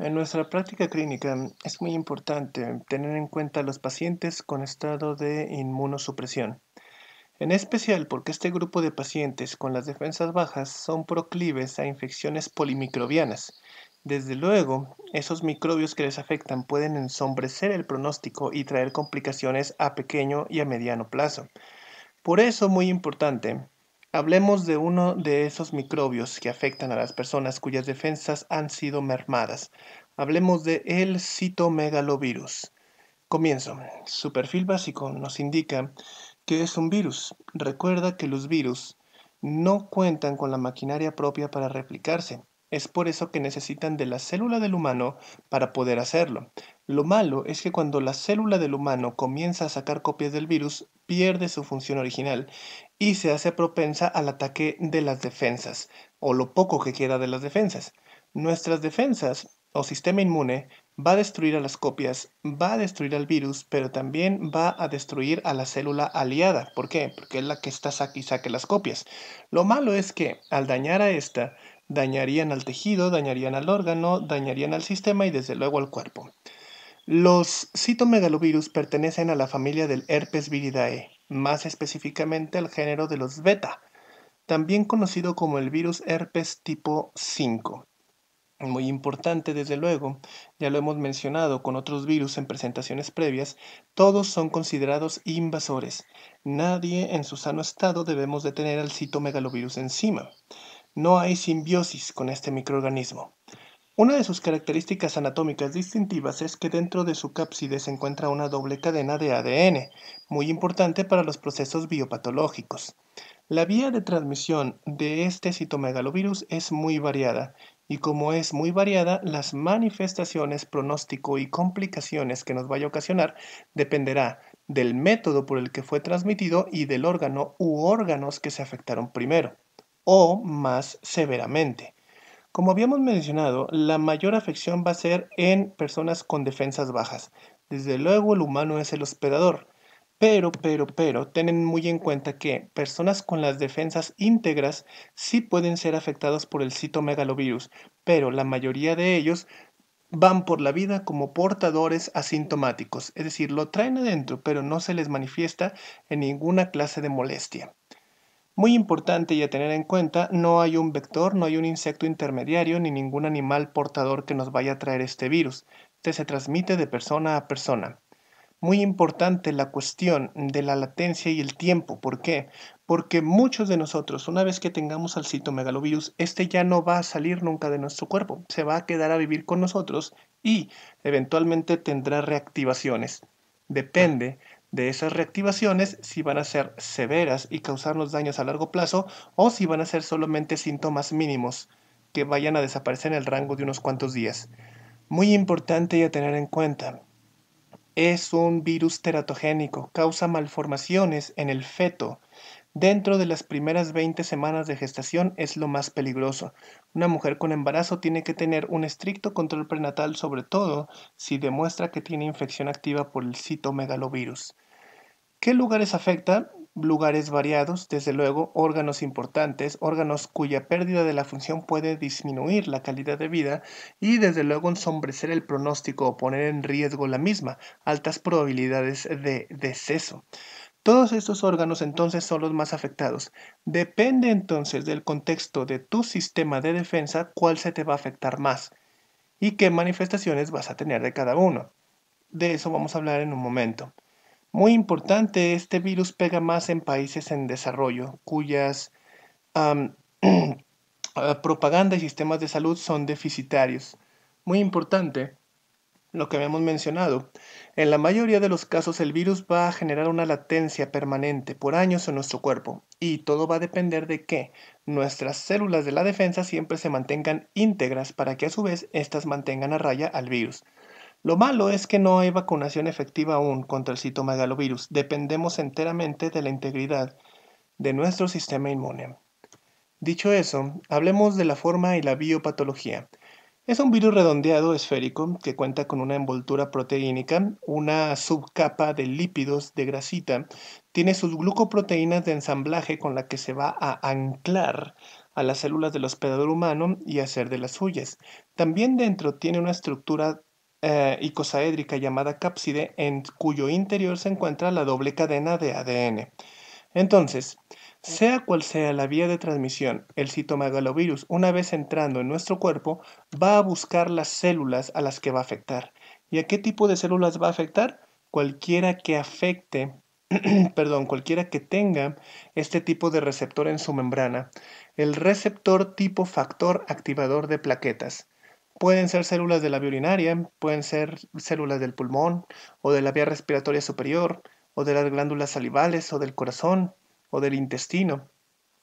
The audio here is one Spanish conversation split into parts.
En nuestra práctica clínica es muy importante tener en cuenta a los pacientes con estado de inmunosupresión, en especial porque este grupo de pacientes con las defensas bajas son proclives a infecciones polimicrobianas. Desde luego, esos microbios que les afectan pueden ensombrecer el pronóstico y traer complicaciones a pequeño y a mediano plazo. Por eso, muy importante, Hablemos de uno de esos microbios que afectan a las personas cuyas defensas han sido mermadas. Hablemos de el citomegalovirus. Comienzo. Su perfil básico nos indica que es un virus. Recuerda que los virus no cuentan con la maquinaria propia para replicarse. Es por eso que necesitan de la célula del humano para poder hacerlo. Lo malo es que cuando la célula del humano comienza a sacar copias del virus, pierde su función original y se hace propensa al ataque de las defensas, o lo poco que queda de las defensas. Nuestras defensas o sistema inmune va a destruir a las copias, va a destruir al virus, pero también va a destruir a la célula aliada. ¿Por qué? Porque es la que está saque y saque las copias. Lo malo es que al dañar a esta, dañarían al tejido, dañarían al órgano, dañarían al sistema y desde luego al cuerpo. Los citomegalovirus pertenecen a la familia del herpes viridae, más específicamente al género de los beta, también conocido como el virus herpes tipo 5. Muy importante, desde luego, ya lo hemos mencionado con otros virus en presentaciones previas, todos son considerados invasores. Nadie en su sano estado debemos detener tener al citomegalovirus encima. No hay simbiosis con este microorganismo. Una de sus características anatómicas distintivas es que dentro de su cápside se encuentra una doble cadena de ADN, muy importante para los procesos biopatológicos. La vía de transmisión de este citomegalovirus es muy variada, y como es muy variada, las manifestaciones, pronóstico y complicaciones que nos vaya a ocasionar dependerá del método por el que fue transmitido y del órgano u órganos que se afectaron primero, o más severamente. Como habíamos mencionado, la mayor afección va a ser en personas con defensas bajas. Desde luego el humano es el hospedador. Pero, pero, pero, tienen muy en cuenta que personas con las defensas íntegras sí pueden ser afectadas por el citomegalovirus, pero la mayoría de ellos van por la vida como portadores asintomáticos, es decir, lo traen adentro, pero no se les manifiesta en ninguna clase de molestia. Muy importante y tener en cuenta, no hay un vector, no hay un insecto intermediario ni ningún animal portador que nos vaya a traer este virus. Este se transmite de persona a persona. Muy importante la cuestión de la latencia y el tiempo. ¿Por qué? Porque muchos de nosotros, una vez que tengamos al citomegalovirus, este ya no va a salir nunca de nuestro cuerpo. Se va a quedar a vivir con nosotros y eventualmente tendrá reactivaciones. Depende de esas reactivaciones, si van a ser severas y causarnos daños a largo plazo o si van a ser solamente síntomas mínimos que vayan a desaparecer en el rango de unos cuantos días. Muy importante ya tener en cuenta, es un virus teratogénico, causa malformaciones en el feto, dentro de las primeras 20 semanas de gestación es lo más peligroso. Una mujer con embarazo tiene que tener un estricto control prenatal, sobre todo si demuestra que tiene infección activa por el citomegalovirus. ¿Qué lugares afecta? Lugares variados, desde luego, órganos importantes, órganos cuya pérdida de la función puede disminuir la calidad de vida y desde luego ensombrecer el pronóstico o poner en riesgo la misma, altas probabilidades de deceso. Todos estos órganos entonces son los más afectados. Depende entonces del contexto de tu sistema de defensa cuál se te va a afectar más y qué manifestaciones vas a tener de cada uno. De eso vamos a hablar en un momento. Muy importante, este virus pega más en países en desarrollo cuyas ah, propaganda y sistemas de salud son deficitarios. Muy importante, lo que habíamos mencionado, en la mayoría de los casos el virus va a generar una latencia permanente por años en nuestro cuerpo y todo va a depender de que nuestras células de la defensa siempre se mantengan íntegras para que a su vez éstas mantengan a raya al virus. Lo malo es que no hay vacunación efectiva aún contra el citomegalovirus, dependemos enteramente de la integridad de nuestro sistema inmune. Dicho eso, hablemos de la forma y la biopatología. Es un virus redondeado esférico que cuenta con una envoltura proteínica, una subcapa de lípidos de grasita, tiene sus glucoproteínas de ensamblaje con la que se va a anclar a las células del hospedador humano y hacer de las suyas. También dentro tiene una estructura eh, icosaédrica llamada cápside en cuyo interior se encuentra la doble cadena de ADN. Entonces, sea cual sea la vía de transmisión, el citomegalovirus, una vez entrando en nuestro cuerpo, va a buscar las células a las que va a afectar. ¿Y a qué tipo de células va a afectar? Cualquiera que afecte, perdón, cualquiera que tenga este tipo de receptor en su membrana. El receptor tipo factor activador de plaquetas. Pueden ser células de la vía urinaria, pueden ser células del pulmón o de la vía respiratoria superior o de las glándulas salivales o del corazón o del intestino,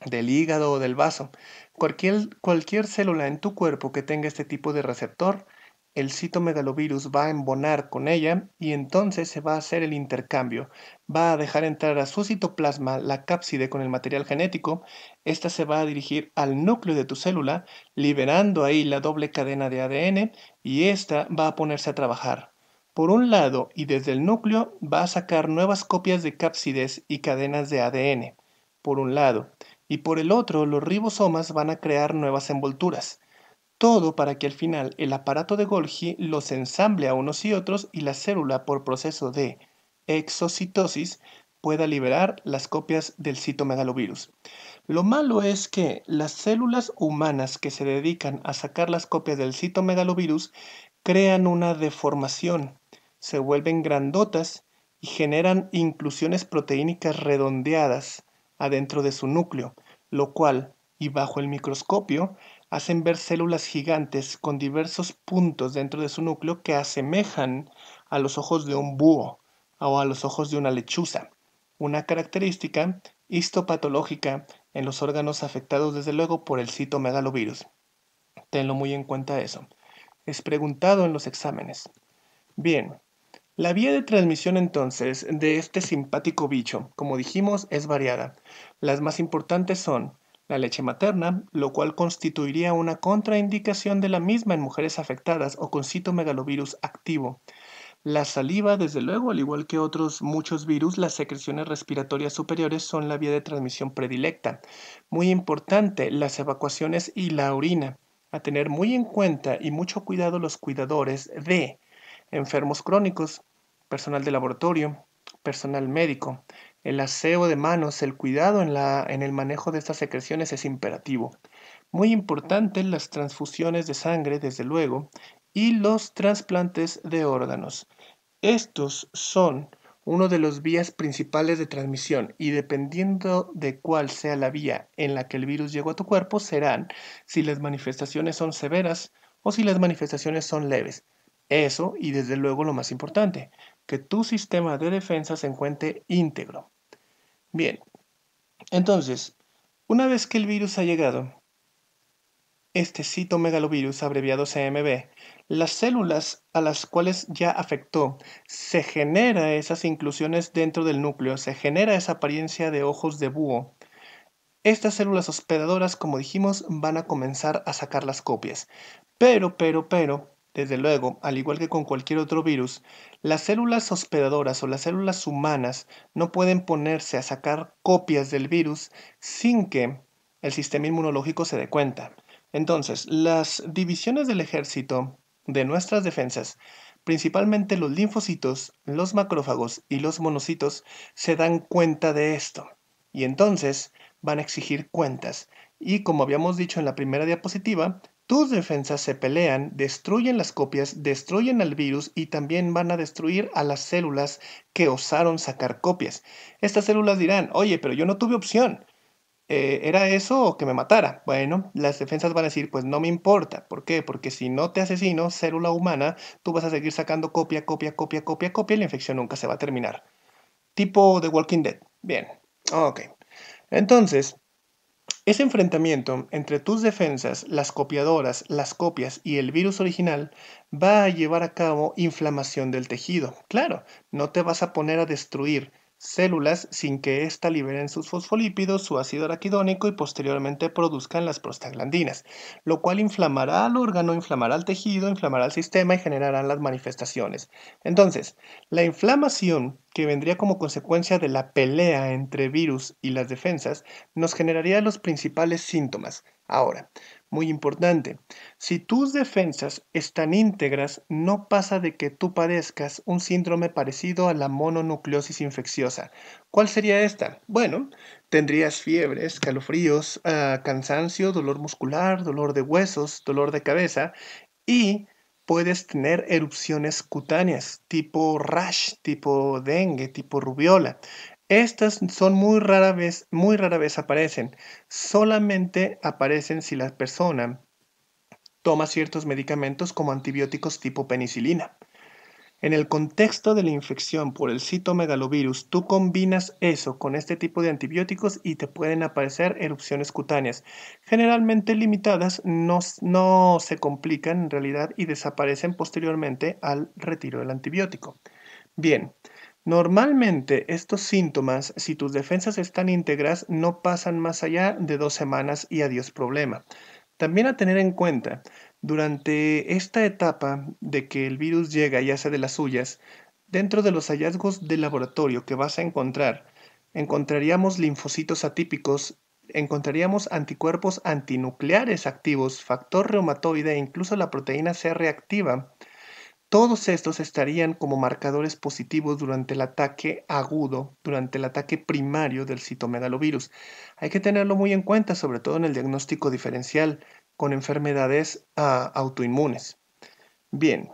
del hígado o del vaso. Cualquier, cualquier célula en tu cuerpo que tenga este tipo de receptor, el citomegalovirus va a embonar con ella y entonces se va a hacer el intercambio. Va a dejar entrar a su citoplasma la cápside con el material genético. Esta se va a dirigir al núcleo de tu célula, liberando ahí la doble cadena de ADN y esta va a ponerse a trabajar. Por un lado, y desde el núcleo, va a sacar nuevas copias de cápsides y cadenas de ADN, por un lado, y por el otro, los ribosomas van a crear nuevas envolturas. Todo para que al final el aparato de Golgi los ensamble a unos y otros y la célula, por proceso de exocitosis, pueda liberar las copias del citomegalovirus. Lo malo es que las células humanas que se dedican a sacar las copias del citomegalovirus crean una deformación se vuelven grandotas y generan inclusiones proteínicas redondeadas adentro de su núcleo, lo cual, y bajo el microscopio, hacen ver células gigantes con diversos puntos dentro de su núcleo que asemejan a los ojos de un búho o a los ojos de una lechuza, una característica histopatológica en los órganos afectados desde luego por el citomegalovirus. Tenlo muy en cuenta eso. Es preguntado en los exámenes. Bien, la vía de transmisión entonces de este simpático bicho, como dijimos, es variada. Las más importantes son la leche materna, lo cual constituiría una contraindicación de la misma en mujeres afectadas o con citomegalovirus activo. La saliva, desde luego, al igual que otros muchos virus, las secreciones respiratorias superiores son la vía de transmisión predilecta. Muy importante, las evacuaciones y la orina. A tener muy en cuenta y mucho cuidado los cuidadores de enfermos crónicos, personal de laboratorio, personal médico. El aseo de manos, el cuidado en, el manejo de estas secreciones es imperativo. Muy importante las transfusiones de sangre, desde luego, y los trasplantes de órganos. Estos son uno de los vías principales de transmisión y dependiendo de cuál sea la vía en la que el virus llegó a tu cuerpo serán si las manifestaciones son severas o si las manifestaciones son leves. Eso y desde luego lo más importante, que tu sistema de defensa se encuentre íntegro. Bien, entonces, una vez que el virus ha llegado, este citomegalovirus, abreviado CMB, las células a las cuales ya afectó, se genera esas inclusiones dentro del núcleo, se genera esa apariencia de ojos de búho. Estas células hospedadoras, como dijimos, van a comenzar a sacar las copias. Pero, pero, pero, desde luego, al igual que con cualquier otro virus, las células hospedadoras o las células humanas no pueden ponerse a sacar copias del virus sin que el sistema inmunológico se dé cuenta. Entonces, las divisiones del ejército de nuestras defensas, principalmente los linfocitos, los macrófagos y los monocitos, se dan cuenta de esto. Y entonces van a exigir cuentas. Y como habíamos dicho en la primera diapositiva, tus defensas se pelean, destruyen las copias, destruyen al virus y también van a destruir a las células que osaron sacar copias. Estas células dirán, oye, pero yo no tuve opción. Eh, ¿Era eso o que me matara? Bueno, las defensas van a decir, pues no me importa. ¿Por qué? Porque si no te asesino, célula humana, tú vas a seguir sacando copia, copia, copia, copia, copia y la infección nunca se va a terminar. Tipo de Walking Dead. Bien, ok. Entonces, ese enfrentamiento entre tus defensas, las copiadoras, las copias y el virus original va a llevar a cabo inflamación del tejido. Claro, no te vas a poner a destruir células sin que ésta liberen sus fosfolípidos, su ácido araquidónico y posteriormente produzcan las prostaglandinas, lo cual inflamará al órgano, inflamará al tejido, inflamará al sistema y generarán las manifestaciones. Entonces, la inflamación que vendría como consecuencia de la pelea entre virus y las defensas nos generaría los principales síntomas. Ahora, muy importante. Si tus defensas están íntegras, no pasa de que tú padezcas un síndrome parecido a la mononucleosis infecciosa. ¿Cuál sería esta? Bueno, tendrías fiebres, calofríos, ah, cansancio, dolor muscular, dolor de huesos, dolor de cabeza y puedes tener erupciones cutáneas tipo rash, tipo dengue, tipo rubiola. Estas son muy rara vez, muy rara vez aparecen. Solamente aparecen si la persona toma ciertos medicamentos como antibióticos tipo penicilina. En el contexto de la infección por el citomegalovirus, tú combinas eso con este tipo de antibióticos y te pueden aparecer erupciones cutáneas, generalmente limitadas, no, no se complican en realidad y desaparecen posteriormente al retiro del antibiótico. Bien, Normalmente estos síntomas, si tus defensas están íntegras, no pasan más allá de dos semanas y adiós problema. También a tener en cuenta, durante esta etapa de que el virus llega y hace de las suyas, dentro de los hallazgos del laboratorio que vas a encontrar, encontraríamos linfocitos atípicos, encontraríamos anticuerpos antinucleares activos, factor reumatoide e incluso la proteína C reactiva todos estos estarían como marcadores positivos durante el ataque agudo, durante el ataque primario del citomegalovirus. Hay que tenerlo muy en cuenta, sobre todo en el diagnóstico diferencial con enfermedades ah, autoinmunes. Bien,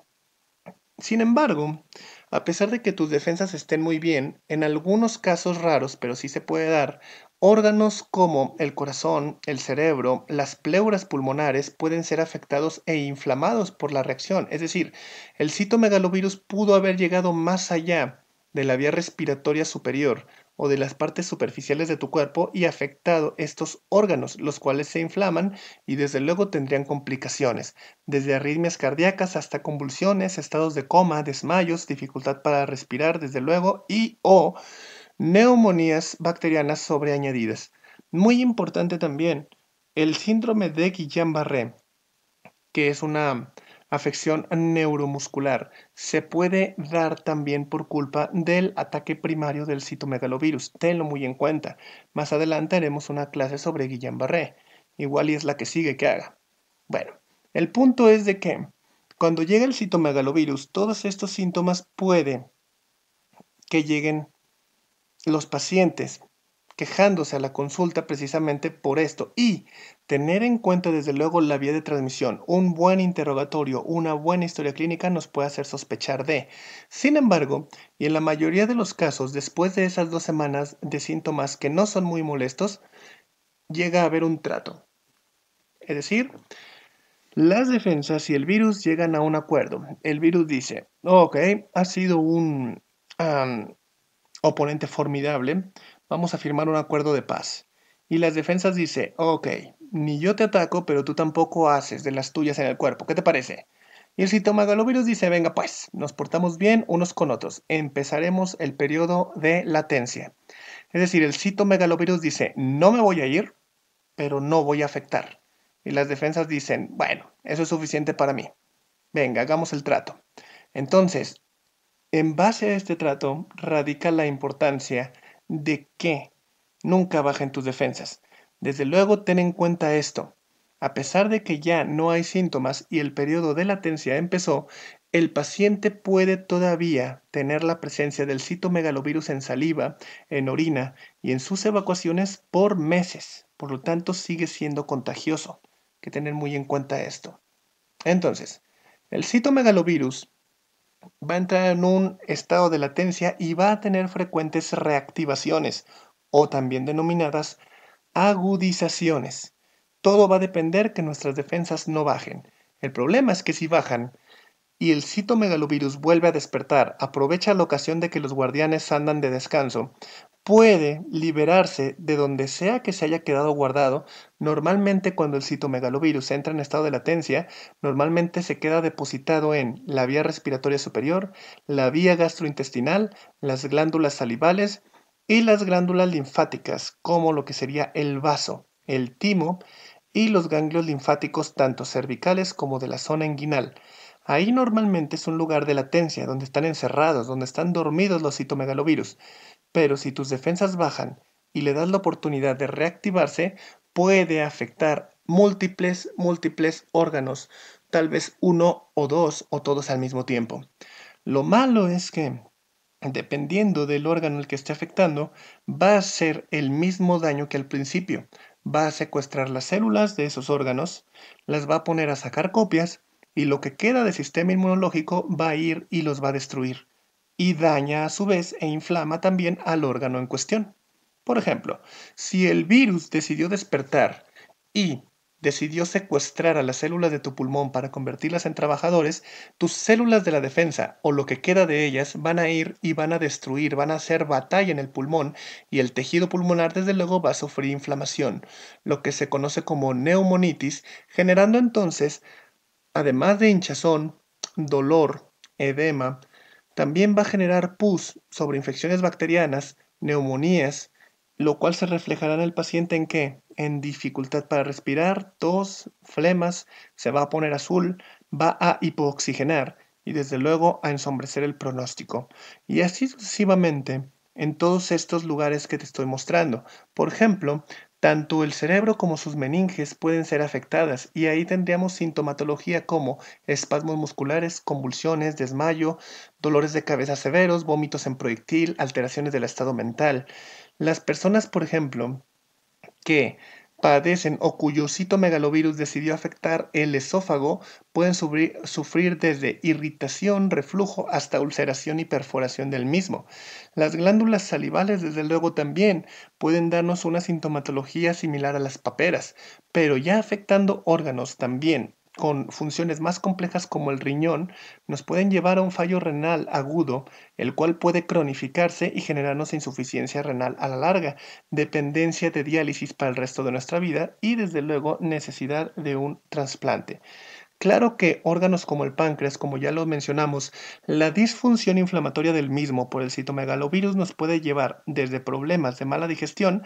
sin embargo, a pesar de que tus defensas estén muy bien, en algunos casos raros, pero sí se puede dar, Órganos como el corazón, el cerebro, las pleuras pulmonares pueden ser afectados e inflamados por la reacción. Es decir, el citomegalovirus pudo haber llegado más allá de la vía respiratoria superior o de las partes superficiales de tu cuerpo y afectado estos órganos, los cuales se inflaman y desde luego tendrían complicaciones, desde arritmias cardíacas hasta convulsiones, estados de coma, desmayos, dificultad para respirar, desde luego, y o neumonías bacterianas sobreañadidas. Muy importante también el síndrome de Guillain-Barré, que es una afección neuromuscular, se puede dar también por culpa del ataque primario del citomegalovirus. Tenlo muy en cuenta. Más adelante haremos una clase sobre Guillain-Barré. Igual y es la que sigue que haga. Bueno, el punto es de que cuando llega el citomegalovirus, todos estos síntomas pueden que lleguen los pacientes quejándose a la consulta precisamente por esto y tener en cuenta desde luego la vía de transmisión. Un buen interrogatorio, una buena historia clínica nos puede hacer sospechar de. Sin embargo, y en la mayoría de los casos, después de esas dos semanas de síntomas que no son muy molestos, llega a haber un trato. Es decir, las defensas y el virus llegan a un acuerdo. El virus dice, ok, ha sido un oponente formidable, vamos a firmar un acuerdo de paz. Y las defensas dicen, ok, ni yo te ataco, pero tú tampoco haces de las tuyas en el cuerpo. ¿Qué te parece? Y el citomegalovirus dice, venga pues, nos portamos bien unos con otros. Empezaremos el periodo de latencia. Es decir, el citomegalovirus dice, no me voy a ir, pero no voy a afectar. Y las defensas dicen, bueno, eso es suficiente para mí. Venga, hagamos el trato. Entonces, en base a este trato radica la importancia de que nunca bajen tus defensas. Desde luego, ten en cuenta esto. A pesar de que ya no hay síntomas y el periodo de latencia empezó, el paciente puede todavía tener la presencia del citomegalovirus en saliva, en orina y en sus evacuaciones por meses. Por lo tanto, sigue siendo contagioso. que tener muy en cuenta esto. Entonces, el citomegalovirus va a entrar en un estado de latencia y va a tener frecuentes reactivaciones o también denominadas agudizaciones. Todo va a depender que nuestras defensas no bajen. El problema es que si bajan y el citomegalovirus vuelve a despertar, aprovecha la ocasión de que los guardianes andan de descanso, puede liberarse de donde sea que se haya quedado guardado. Normalmente cuando el citomegalovirus entra en estado de latencia, normalmente se queda depositado en la vía respiratoria superior, la vía gastrointestinal, las glándulas salivales y las glándulas linfáticas, como lo que sería el vaso, el timo y los ganglios linfáticos tanto cervicales como de la zona inguinal. Ahí normalmente es un lugar de latencia, donde están encerrados, donde están dormidos los citomegalovirus. Pero si tus defensas bajan y le das la oportunidad de reactivarse, puede afectar múltiples, múltiples órganos, tal vez uno o dos o todos al mismo tiempo. Lo malo es que, dependiendo del órgano el que esté afectando, va a ser el mismo daño que al principio. Va a secuestrar las células de esos órganos, las va a poner a sacar copias y lo que queda del sistema inmunológico va a ir y los va a destruir y daña a su vez e inflama también al órgano en cuestión. Por ejemplo, si el virus decidió despertar y decidió secuestrar a las células de tu pulmón para convertirlas en trabajadores, tus células de la defensa o lo que queda de ellas van a ir y van a destruir, van a hacer batalla en el pulmón y el tejido pulmonar desde luego va a sufrir inflamación, lo que se conoce como neumonitis, generando entonces, además de hinchazón, dolor, edema, también va a generar pus sobre infecciones bacterianas, neumonías, lo cual se reflejará en el paciente en que En dificultad para respirar, tos, flemas, se va a poner azul, va a hipoxigenar y desde luego a ensombrecer el pronóstico. Y así sucesivamente en todos estos lugares que te estoy mostrando. Por ejemplo, tanto el cerebro como sus meninges pueden ser afectadas y ahí tendríamos sintomatología como espasmos musculares, convulsiones, desmayo, dolores de cabeza severos, vómitos en proyectil, alteraciones del estado mental. Las personas, por ejemplo, que padecen o cuyo citomegalovirus decidió afectar el esófago pueden sufrir, sufrir, desde irritación, reflujo hasta ulceración y perforación del mismo. Las glándulas salivales desde luego también pueden darnos una sintomatología similar a las paperas, pero ya afectando órganos también con funciones más complejas como el riñón nos pueden llevar a un fallo renal agudo, el cual puede cronificarse y generarnos insuficiencia renal a la larga, dependencia de diálisis para el resto de nuestra vida y desde luego necesidad de un trasplante. Claro que órganos como el páncreas, como ya lo mencionamos, la disfunción inflamatoria del mismo por el citomegalovirus nos puede llevar desde problemas de mala digestión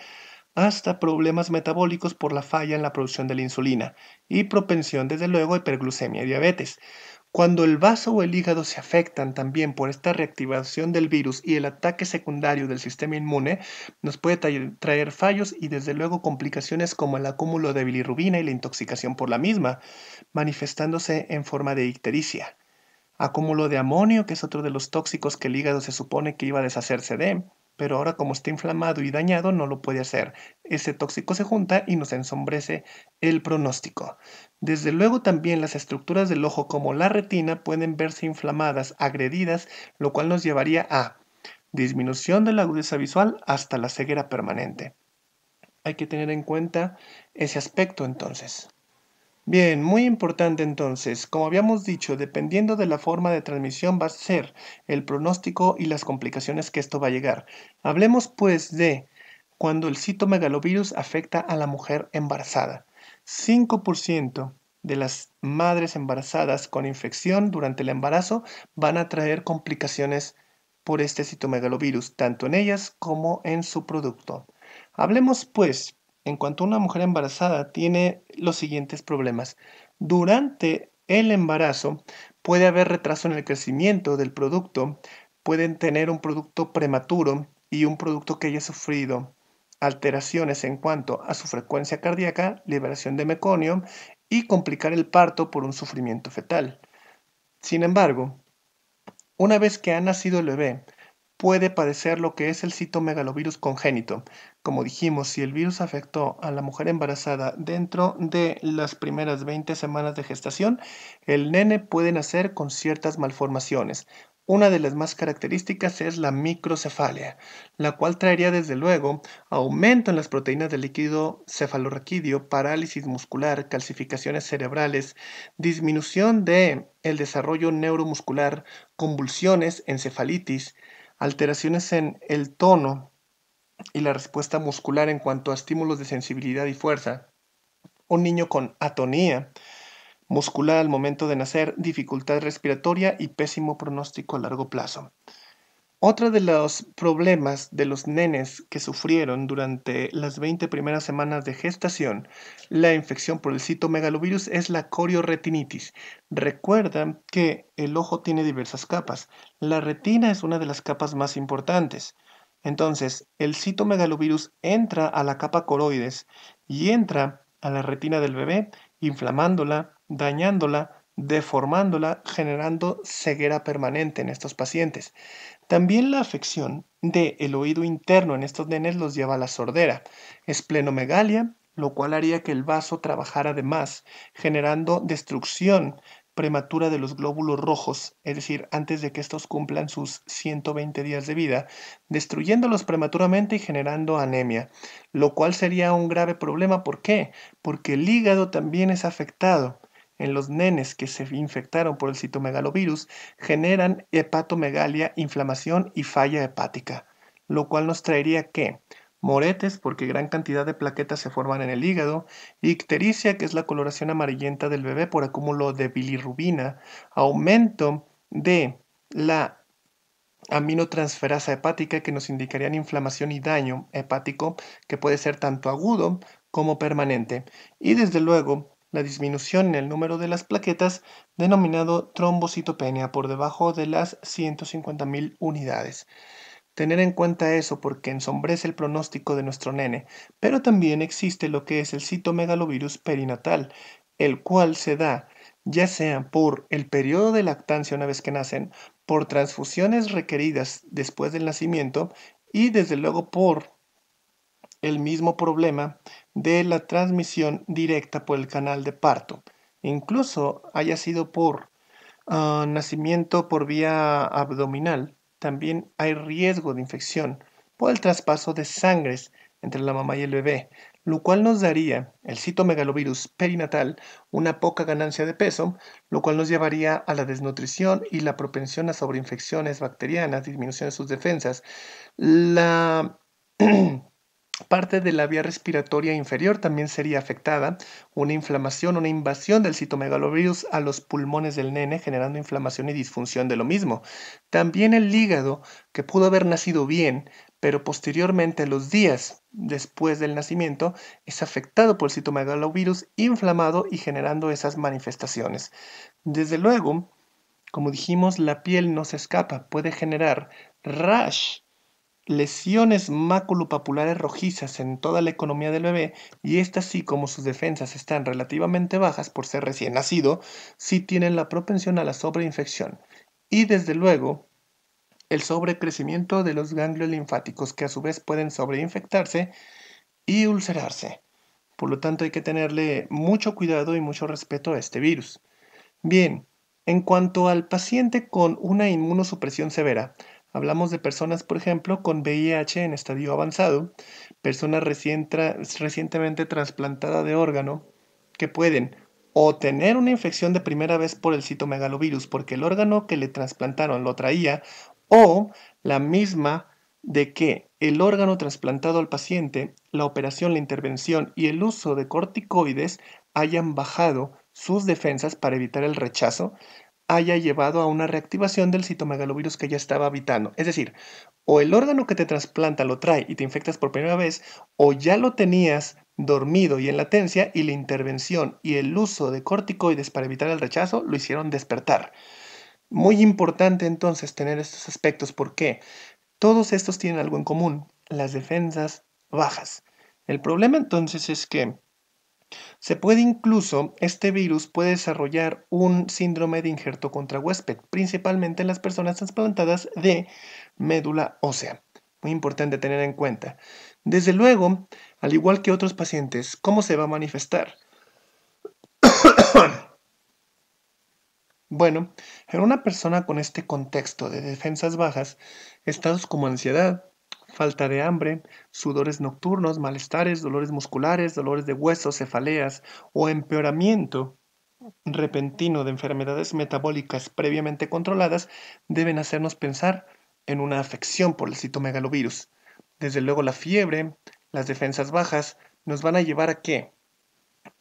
hasta problemas metabólicos por la falla en la producción de la insulina y propensión desde luego a hiperglucemia y diabetes. Cuando el vaso o el hígado se afectan también por esta reactivación del virus y el ataque secundario del sistema inmune, nos puede traer fallos y desde luego complicaciones como el acúmulo de bilirrubina y la intoxicación por la misma, manifestándose en forma de ictericia. Acúmulo de amonio, que es otro de los tóxicos que el hígado se supone que iba a deshacerse de, pero ahora como está inflamado y dañado no lo puede hacer. Ese tóxico se junta y nos ensombrece el pronóstico. Desde luego también las estructuras del ojo como la retina pueden verse inflamadas, agredidas, lo cual nos llevaría a disminución de la agudeza visual hasta la ceguera permanente. Hay que tener en cuenta ese aspecto entonces. Bien, muy importante entonces, como habíamos dicho, dependiendo de la forma de transmisión va a ser el pronóstico y las complicaciones que esto va a llegar. Hablemos pues de cuando el citomegalovirus afecta a la mujer embarazada. 5% de las madres embarazadas con infección durante el embarazo van a traer complicaciones por este citomegalovirus, tanto en ellas como en su producto. Hablemos pues en cuanto a una mujer embarazada, tiene los siguientes problemas. Durante el embarazo puede haber retraso en el crecimiento del producto, pueden tener un producto prematuro y un producto que haya sufrido alteraciones en cuanto a su frecuencia cardíaca, liberación de meconio y complicar el parto por un sufrimiento fetal. Sin embargo, una vez que ha nacido el bebé, puede padecer lo que es el citomegalovirus congénito. Como dijimos, si el virus afectó a la mujer embarazada dentro de las primeras 20 semanas de gestación, el nene puede nacer con ciertas malformaciones. Una de las más características es la microcefalia, la cual traería desde luego aumento en las proteínas del líquido cefalorraquídeo, parálisis muscular, calcificaciones cerebrales, disminución de el desarrollo neuromuscular, convulsiones, encefalitis, alteraciones en el tono y la respuesta muscular en cuanto a estímulos de sensibilidad y fuerza. Un niño con atonía muscular al momento de nacer, dificultad respiratoria y pésimo pronóstico a largo plazo. Otro de los problemas de los nenes que sufrieron durante las 20 primeras semanas de gestación la infección por el citomegalovirus es la corioretinitis. Recuerdan que el ojo tiene diversas capas. La retina es una de las capas más importantes. Entonces, el citomegalovirus entra a la capa coroides y entra a la retina del bebé, inflamándola, dañándola, deformándola, generando ceguera permanente en estos pacientes. También la afección del oído interno en estos nenes los lleva a la sordera, esplenomegalia, lo cual haría que el vaso trabajara de más, generando destrucción prematura de los glóbulos rojos, es decir, antes de que estos cumplan sus 120 días de vida, destruyéndolos prematuramente y generando anemia, lo cual sería un grave problema. ¿Por qué? Porque el hígado también es afectado en los nenes que se infectaron por el citomegalovirus generan hepatomegalia, inflamación y falla hepática, lo cual nos traería que moretes porque gran cantidad de plaquetas se forman en el hígado, ictericia que es la coloración amarillenta del bebé por acúmulo de bilirrubina, aumento de la aminotransferasa hepática que nos indicarían inflamación y daño hepático que puede ser tanto agudo como permanente y desde luego la disminución en el número de las plaquetas denominado trombocitopenia por debajo de las 150.000 unidades. Tener en cuenta eso porque ensombrece el pronóstico de nuestro nene, pero también existe lo que es el citomegalovirus perinatal, el cual se da ya sea por el periodo de lactancia una vez que nacen, por transfusiones requeridas después del nacimiento y desde luego por el mismo problema de la transmisión directa por el canal de parto, incluso haya sido por ah, nacimiento por vía abdominal, también hay riesgo de infección por el traspaso de sangres entre la mamá y el bebé, lo cual nos daría el citomegalovirus perinatal una poca ganancia de peso, lo cual nos llevaría a la desnutrición y la propensión a sobreinfecciones bacterianas, disminución de sus defensas, la Parte de la vía respiratoria inferior también sería afectada, una inflamación, una invasión del citomegalovirus a los pulmones del nene, generando inflamación y disfunción de lo mismo. También el hígado, que pudo haber nacido bien, pero posteriormente, los días después del nacimiento, es afectado por el citomegalovirus, inflamado y generando esas manifestaciones. Desde luego, como dijimos, la piel no se escapa, puede generar rash lesiones maculopapulares rojizas en toda la economía del bebé y estas sí como sus defensas están relativamente bajas por ser recién nacido, sí tienen la propensión a la sobreinfección. Y desde luego, el sobrecrecimiento de los ganglios linfáticos que a su vez pueden sobreinfectarse y ulcerarse. Por lo tanto hay que tenerle mucho cuidado y mucho respeto a este virus. Bien, en cuanto al paciente con una inmunosupresión severa, Hablamos de personas, por ejemplo, con VIH en estadio avanzado, personas recientemente trasplantada de órgano, que pueden o tener una infección de primera vez por el citomegalovirus porque el órgano que le trasplantaron lo traía, o la misma de que el órgano trasplantado al paciente, la operación, la intervención y el uso de corticoides hayan bajado sus defensas para evitar el rechazo haya llevado a una reactivación del citomegalovirus que ya estaba habitando. Es decir, o el órgano que te trasplanta lo trae y te infectas por primera vez, o ya lo tenías dormido y en latencia y la intervención y el uso de corticoides para evitar el rechazo lo hicieron despertar. Muy importante entonces tener estos aspectos porque todos estos tienen algo en común, las defensas bajas. El problema entonces es que se puede incluso, este virus puede desarrollar un síndrome de injerto contra huésped, principalmente en las personas trasplantadas de médula ósea. Muy importante tener en cuenta. Desde luego, al igual que otros pacientes, ¿cómo se va a manifestar? bueno, en una persona con este contexto de defensas bajas, estados como ansiedad, falta de hambre, sudores nocturnos, malestares, dolores musculares, dolores de huesos, cefaleas o empeoramiento repentino de enfermedades metabólicas previamente controladas deben hacernos pensar en una afección por el citomegalovirus. Desde luego la fiebre, las defensas bajas, nos van a llevar a que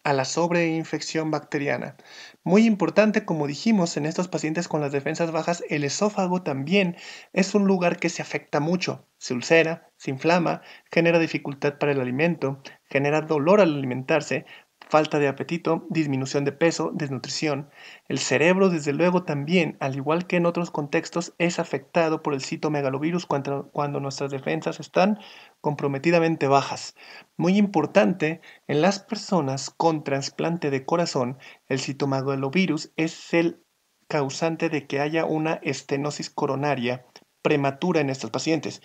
a la sobreinfección bacteriana. Muy importante, como dijimos, en estos pacientes con las defensas bajas, el esófago también es un lugar que se afecta mucho. Se ulcera, se inflama, genera dificultad para el alimento, genera dolor al alimentarse, falta de apetito, disminución de peso, desnutrición. El cerebro, desde luego, también, al igual que en otros contextos, es afectado por el citomegalovirus cuando, nuestras defensas están comprometidamente bajas. Muy importante, en las personas con trasplante de corazón, el citomegalovirus es el causante de que haya una estenosis coronaria prematura en estos pacientes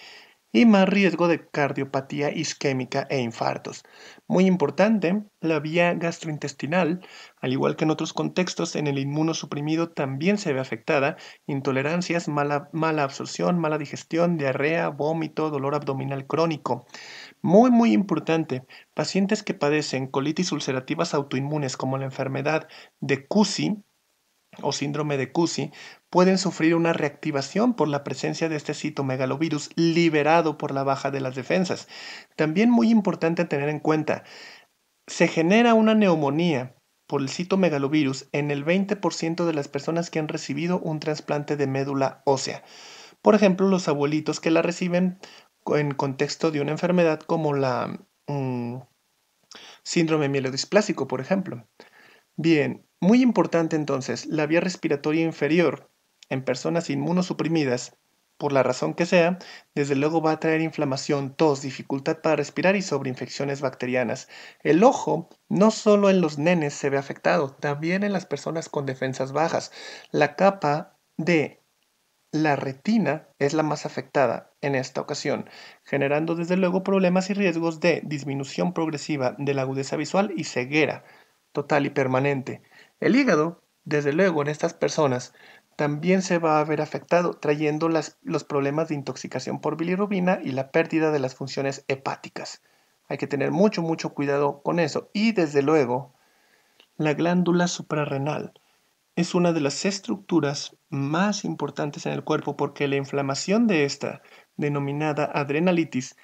y más riesgo de cardiopatía isquémica e infartos. Muy importante, la vía gastrointestinal, al igual que en otros contextos, en el inmunosuprimido también se ve afectada, intolerancias, mala, mala absorción, mala digestión, diarrea, vómito, dolor abdominal crónico. Muy, muy importante, pacientes que padecen colitis ulcerativas autoinmunes como la enfermedad de CUSI, o síndrome de CUSI pueden sufrir una reactivación por la presencia de este citomegalovirus liberado por la baja de las defensas. También muy importante tener en cuenta, se genera una neumonía por el citomegalovirus en el 20% de las personas que han recibido un trasplante de médula ósea. Por ejemplo, los abuelitos que la reciben en contexto de una enfermedad como la mm, síndrome mielodisplásico, por ejemplo. Bien, muy importante entonces, la vía respiratoria inferior en personas inmunosuprimidas, por la razón que sea, desde luego va a traer inflamación, tos, dificultad para respirar y sobreinfecciones bacterianas. El ojo no solo en los nenes se ve afectado, también en las personas con defensas bajas. La capa de la retina es la más afectada en esta ocasión, generando desde luego problemas y riesgos de disminución progresiva de la agudeza visual y ceguera total y permanente. El hígado, desde luego, en estas personas también se va a ver afectado, trayendo los problemas de intoxicación por bilirrubina y la pérdida de las funciones hepáticas. Hay que tener mucho, mucho cuidado con eso. Y desde luego, la glándula suprarrenal es una de las estructuras más importantes en el cuerpo porque la inflamación de esta, denominada adrenalitis,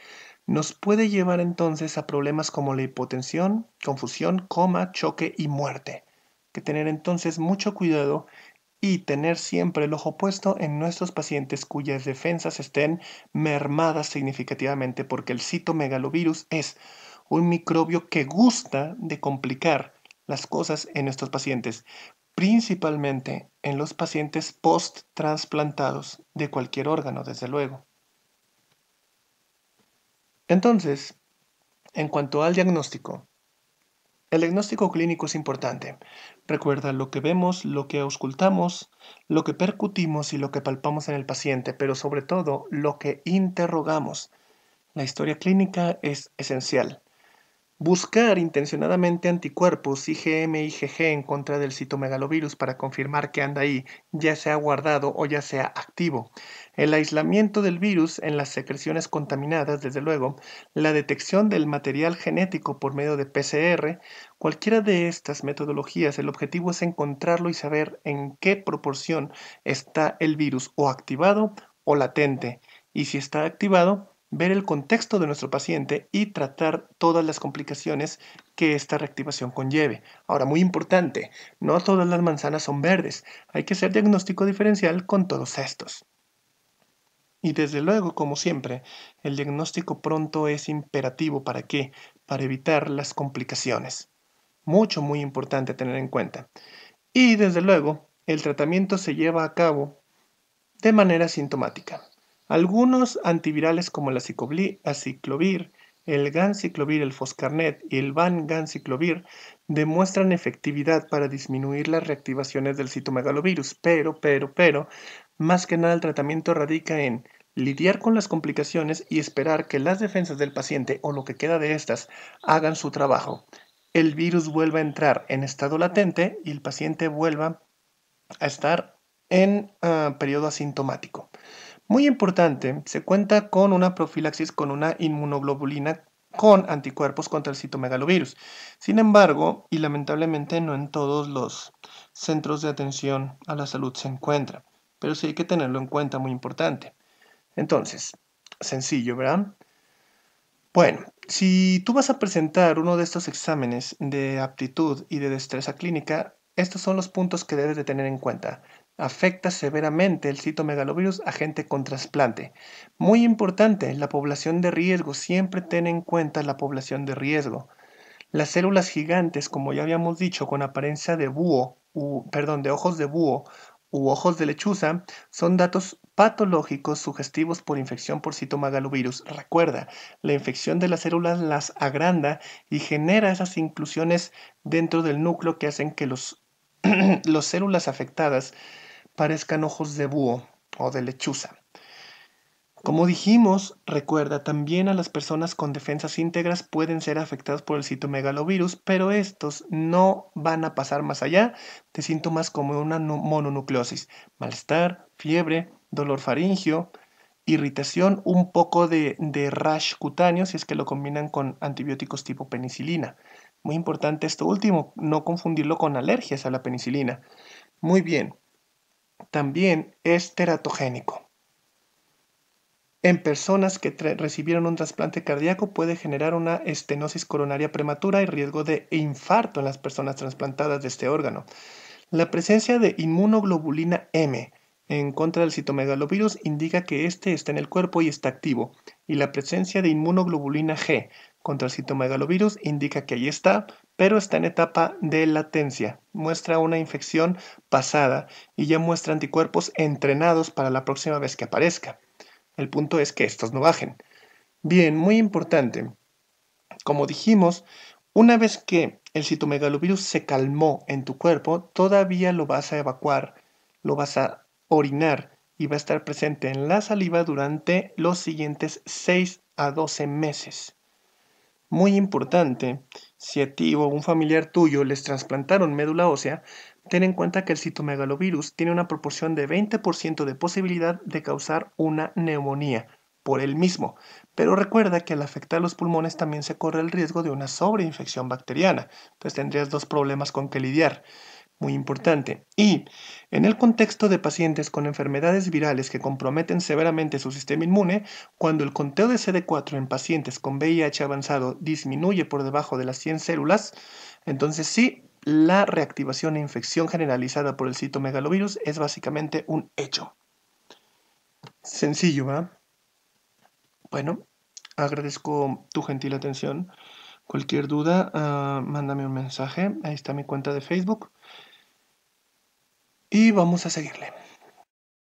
nos puede llevar entonces a problemas como la hipotensión, confusión, coma, choque y muerte. Que tener entonces mucho cuidado y tener siempre el ojo puesto en nuestros pacientes cuyas defensas estén mermadas significativamente porque el citomegalovirus es un microbio que gusta de complicar las cosas en nuestros pacientes, principalmente en los pacientes post-transplantados de cualquier órgano, desde luego. Entonces, en cuanto al diagnóstico, el diagnóstico clínico es importante. Recuerda lo que vemos, lo que auscultamos, lo que percutimos y lo que palpamos en el paciente, pero sobre todo lo que interrogamos. La historia clínica es esencial. Buscar intencionadamente anticuerpos IgM y IgG en contra del citomegalovirus para confirmar que anda ahí, ya sea guardado o ya sea activo. El aislamiento del virus en las secreciones contaminadas, desde luego, la detección del material genético por medio de PCR, cualquiera de estas metodologías, el objetivo es encontrarlo y saber en qué proporción está el virus o activado o latente. Y si está activado, ver el contexto de nuestro paciente y tratar todas las complicaciones que esta reactivación conlleve. Ahora, muy importante, no todas las manzanas son verdes, hay que hacer diagnóstico diferencial con todos estos. Y desde luego, como siempre, el diagnóstico pronto es imperativo para qué? Para evitar las complicaciones. Mucho, muy importante tener en cuenta. Y desde luego, el tratamiento se lleva a cabo de manera sintomática. Algunos antivirales como el aciclovir, el ganciclovir, el foscarnet y el van-ganciclovir demuestran efectividad para disminuir las reactivaciones del citomegalovirus, pero, pero, pero, más que nada el tratamiento radica en lidiar con las complicaciones y esperar que las defensas del paciente o lo que queda de estas hagan su trabajo. El virus vuelva a entrar en estado latente y el paciente vuelva a estar en ah, periodo asintomático. Muy importante, se cuenta con una profilaxis con una inmunoglobulina con anticuerpos contra el citomegalovirus. Sin embargo, y lamentablemente no en todos los centros de atención a la salud se encuentra, pero sí hay que tenerlo en cuenta, muy importante. Entonces, sencillo, ¿verdad? Bueno, si tú vas a presentar uno de estos exámenes de aptitud y de destreza clínica, estos son los puntos que debes de tener en cuenta afecta severamente el citomegalovirus a gente con trasplante. Muy importante, la población de riesgo, siempre ten en cuenta la población de riesgo. Las células gigantes, como ya habíamos dicho, con apariencia de búho, o perdón, de ojos de búho u ojos de lechuza, son datos patológicos sugestivos por infección por citomegalovirus. Recuerda, la infección de las células las agranda y genera esas inclusiones dentro del núcleo que hacen que los, las células afectadas parezcan ojos de búho o de lechuza. Como dijimos, recuerda, también a las personas con defensas íntegras pueden ser afectadas por el citomegalovirus, pero estos no van a pasar más allá de síntomas como una mononucleosis, malestar, fiebre, dolor faringio, irritación, un poco de, de rash cutáneo si es que lo combinan con antibióticos tipo penicilina. Muy importante esto último, no confundirlo con alergias a la penicilina. Muy bien, también es teratogénico. En personas que recibieron un trasplante cardíaco puede generar una estenosis coronaria prematura y riesgo de infarto en las personas transplantadas de este órgano. La presencia de inmunoglobulina M en contra del citomegalovirus indica que este está en el cuerpo y está activo, y la presencia de inmunoglobulina G contra el citomegalovirus indica que ahí está, pero está en etapa de latencia. Muestra una infección pasada y ya muestra anticuerpos entrenados para la próxima vez que aparezca. El punto es que estos no bajen. Bien, muy importante. Como dijimos, una vez que el citomegalovirus se calmó en tu cuerpo, todavía lo vas a evacuar, lo vas a orinar y va a estar presente en la saliva durante los siguientes 6 a 12 meses. Muy importante, si a ti o un familiar tuyo les trasplantaron médula ósea, ten en cuenta que el citomegalovirus tiene una proporción de 20% de posibilidad de causar una neumonía por él mismo, pero recuerda que al afectar los pulmones también se corre el riesgo de una sobreinfección bacteriana, entonces pues tendrías dos problemas con que lidiar muy importante. Y en el contexto de pacientes con enfermedades virales que comprometen severamente su sistema inmune, cuando el conteo de CD4 en pacientes con VIH avanzado disminuye por debajo de las 100 células, entonces sí, la reactivación e infección generalizada por el citomegalovirus es básicamente un hecho. Sencillo, ¿va? Bueno, agradezco tu gentil atención. Cualquier duda, ah, mándame un mensaje. Ahí está mi cuenta de Facebook y vamos a seguirle.